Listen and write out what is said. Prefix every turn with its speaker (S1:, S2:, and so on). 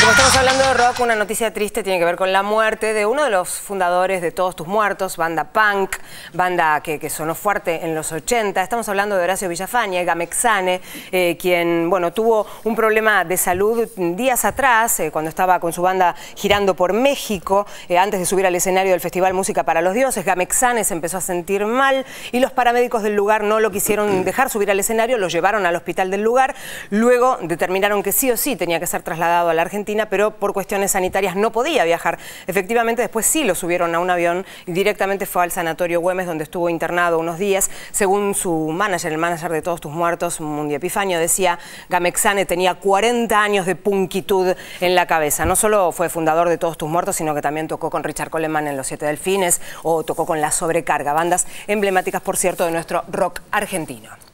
S1: como estamos hablando de rock, una noticia triste tiene que ver con la muerte de uno de los fundadores de Todos Tus Muertos, banda punk, banda que, sonó fuerte en los 80. Estamos hablando de Horacio Villafañe, Gamexane, eh, quien bueno, tuvo un problema de salud días atrás, eh, cuando estaba con su banda girando por México, eh, antes de subir al escenario del Festival Música para los Dioses. Gamexane se empezó a sentir mal y los paramédicos del lugar no lo quisieron dejar subir al escenario, lo llevaron al hospital del lugar. Luego determinaron que sí o sí tenía que ser trasladado a la Argentina pero por cuestiones sanitarias no podía viajar. Efectivamente, después sí lo subieron a un avión y directamente fue al sanatorio Güemes, donde estuvo internado unos días. Según su manager, el manager de Todos Tus Muertos, Mundi Epifanio, decía, Gamexane tenía 40 años de punquitud en la cabeza. No solo fue fundador de Todos Tus Muertos, sino que también tocó con Richard Coleman en Los Siete Delfines o tocó con La Sobrecarga, bandas emblemáticas, por cierto, de nuestro rock argentino.